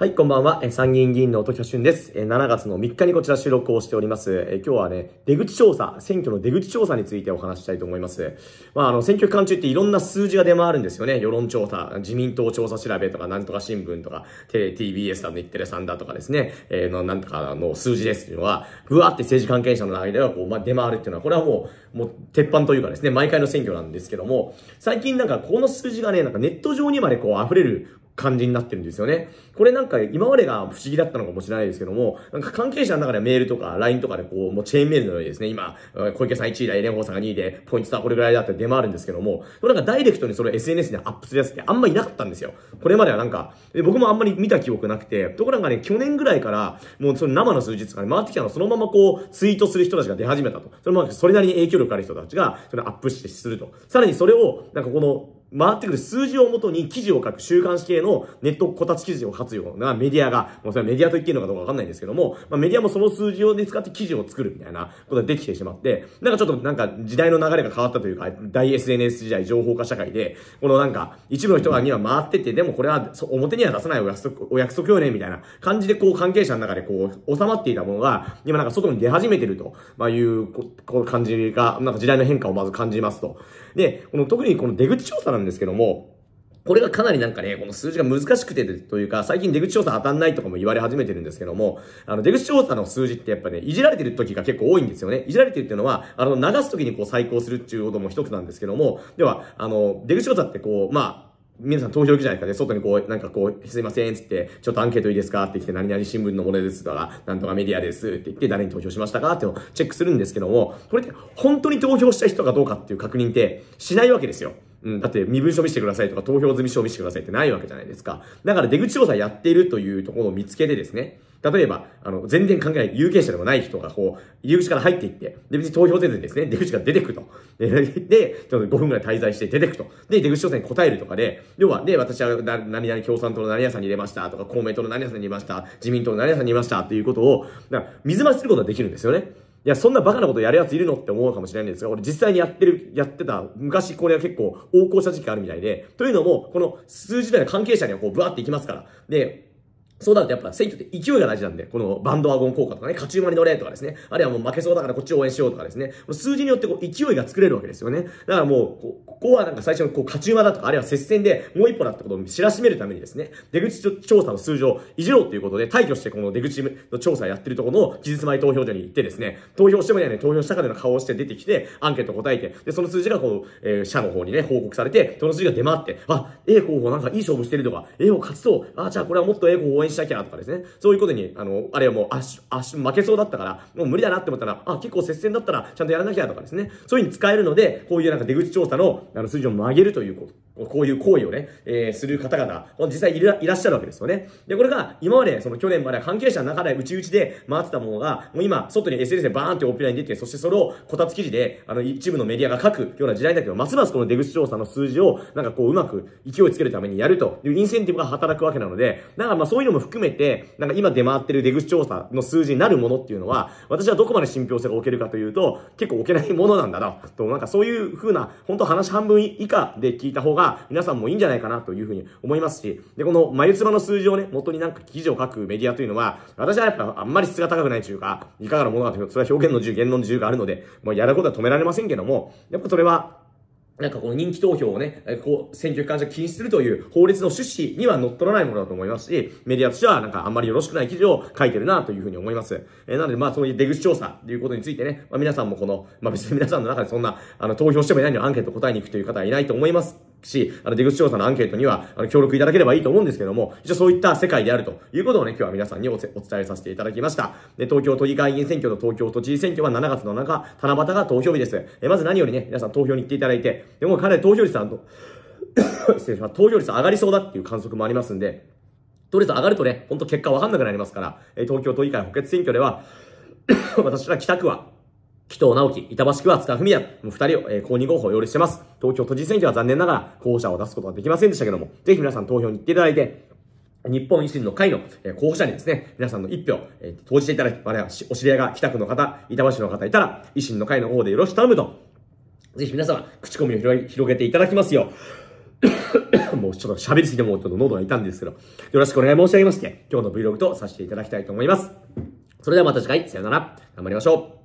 はい、こんばんは。参議院議員の時田俊です。7月の3日にこちら収録をしております。今日はね、出口調査、選挙の出口調査についてお話したいと思います。まあ、あの、選挙期間中っていろんな数字が出回るんですよね。世論調査、自民党調査調べとか、なんとか新聞とか、TBS だ、日テレさんだとかですね、えー、の、なんとかの数字ですっていうのは、ぐわって政治関係者の間ではこう、まあ、出回るっていうのは、これはもう、もう、鉄板というかですね、毎回の選挙なんですけども、最近なんかこの数字がね、なんかネット上にまでこう、溢れる感じになってるんですよね。これなんか今までが不思議だったのかもしれないですけども、なんか関係者の中でメールとか LINE とかでこう、もうチェーンメールのようにですね、今、小池さん1位だ、エレンホーさんが2位で、ポイントはこれぐらいだって出回るんですけども、なんかダイレクトにその SNS でアップするやつってあんまいなかったんですよ。これまではなんか、僕もあんまり見た記憶なくて、ところがね、去年ぐらいから、もうその生の数日かね、回ってきたのそのままこう、ツイートする人たちが出始めたと。それもそれなりに影響力ある人たちが、それアップしてすると。さらにそれを、なんかこの、回ってくる数字をもとに記事を書く週刊誌系のネットこたつ記事を書くようなメディアが、もうそれメディアと言っていいのかどうかわかんないんですけども、まあ、メディアもその数字を、使って記事を作るみたいなことができてしまって、なんかちょっとなんか時代の流れが変わったというか、大 SNS 時代情報化社会で、このなんか一部の人がには回ってて、でもこれは表には出さないお約束、お約束よね、みたいな感じでこう関係者の中でこう収まっていたものが、今なんか外に出始めてると、まあ、いうここう感じが、なんか時代の変化をまず感じますと。で、この特にこの出口調査のなんですけども、これがかなりなんかね、この数字が難しくてというか、最近出口調査当たんないとかも言われ始めてるんですけども、あの、出口調査の数字ってやっぱね、いじられてる時が結構多いんですよね。いじられてるっていうのは、あの、流す時にこう再考するっていうことも一つなんですけども、では、あの、出口調査ってこう、まあ、皆さん投票行くじゃないですかね。外にこう、なんかこう、すいません、つって、ちょっとアンケートいいですかって言って、何々新聞のものですとか、なんとかメディアですって言って、誰に投票しましたかってのをチェックするんですけども、これって本当に投票した人かどうかっていう確認ってしないわけですよ。うん、だって身分証見せてくださいとか投票済み証見せてくださいってないわけじゃないですか。だから出口調査やっているというところを見つけてですね、例えば、あの、全然関係ない、有権者でもない人が、こう、入り口から入っていって、で、別に投票せずにですね、出口から出てくと。で、ちょっと5分くらい滞在して出てくと。で、出口調査に答えるとかで、要は、で、私は何々共産党の何屋さんに入れましたとか、公明党の何屋さんに入れました、自民党の何屋さんに入れましたっていうことを、水増しすることができるんですよね。いや、そんなバカなことやるやついるのって思うかもしれないんですが、俺実際にやってる、やってた、昔これは結構横行した時期があるみたいで、というのも、この数字代の関係者にはこう、ブワーっていきますから。で、そうなるとやっぱ選挙って勢いが大事なんで、このバンドワゴン効果とかね、勝ち馬に乗れとかですね、あるいはもう負けそうだからこっち応援しようとかですね、数字によってこう勢いが作れるわけですよね。だからもう、ここはなんか最初のこう勝ち馬だとか、あるいは接戦でもう一歩だってことを知らしめるためにですね、出口調査の数字をいじろうということで、退去してこの出口の調査やってるところの期日前投票所に行ってですね、投票してもいいよね。投票したかのような顔をして出てきて、アンケート答えて、で、その数字がこう、えー、社の方にね、報告されて、その数字が出回って、あ、A 候補なんかいい勝負してるとか、A を勝つと、あ、じゃあこれはもっと A 候補応援にしなきゃとかですね。そういうことに、あの、あれはもう、足、足、負けそうだったから、もう無理だなって思ったら、あ、結構接戦だったら、ちゃんとやらなきゃとかですね。そういうふうに使えるので、こういうなんか出口調査の、あの、数字を曲げるというこういう行為をね、えー、する方々、実際いらっしゃるわけですよね。で、これが、今まで、その去年まで関係者の中で、うちうちで回ってたものが、もう今、外に SNS でバーンってオペラに出て、そしてそれを、こたつ記事で、あの、一部のメディアが書くような時代だけど、ますますこの出口調査の数字を、なんかこう、うまく勢いつけるためにやるというインセンティブが働くわけなので、なんかまあそういうのも含めて、なんか今出回ってる出口調査の数字になるものっていうのは、私はどこまで信憑性が置けるかというと、結構置けないものなんだな、と、なんかそういう風な、本当話半分以下で聞いた方が、皆さんもいいんじゃないかなという風に思いますし、で、この眉唾の数字をね、元になんか記事を書くメディアというのは、私はやっぱあんまり質が高くないというか、いかがなものかというと、それは表現の自由、言論の自由があるので、もうやることは止められませんけども、やっぱそれは、なんかこの人気投票をね、こう、選挙期間中禁止するという法律の趣旨には乗っ取らないものだと思いますし、メディアとしてはなんかあんまりよろしくない記事を書いてるなというふうに思います。えー、なのでまあそういう出口調査ということについてね、まあ皆さんもこの、まあ別に皆さんの中でそんな、あの、投票してもいないのにアンケート答えに行くという方はいないと思います。し、あの、出口調査のアンケートには、あの、協力いただければいいと思うんですけども、一応そういった世界であるということをね、今日は皆さんにお伝えさせていただきました。で、東京都議会議員選挙と東京都知事選挙は7月の中、七夕が投票日です。え、まず何よりね、皆さん投票に行っていただいて、でもかなり投票率さんと、失礼します。投票率上がりそうだっていう観測もありますんで、投票率上がるとね、ほんと結果わかんなくなりますから、え、東京都議会補欠選挙では、私は北区は、紀藤直樹、板橋区は津田文也、もう二人を、えー、公認候補を用意してます。東京都知事選挙は残念ながら候補者を出すことはできませんでしたけども、ぜひ皆さん投票に行っていただいて、日本維新の会の候補者にですね、皆さんの一票、えー、投じていただき、我々はお知り合いが北区の方、板橋の方いたら、維新の会の方でよろしく頼むと、ぜひ皆様、口コミを広げ広げていただきますよ。もうちょっと喋りすぎてもうちょっと喉が痛んですけど、よろしくお願い申し上げまして、今日の Vlog とさせていただきたいと思います。それではまた次回、さよなら。頑張りましょう。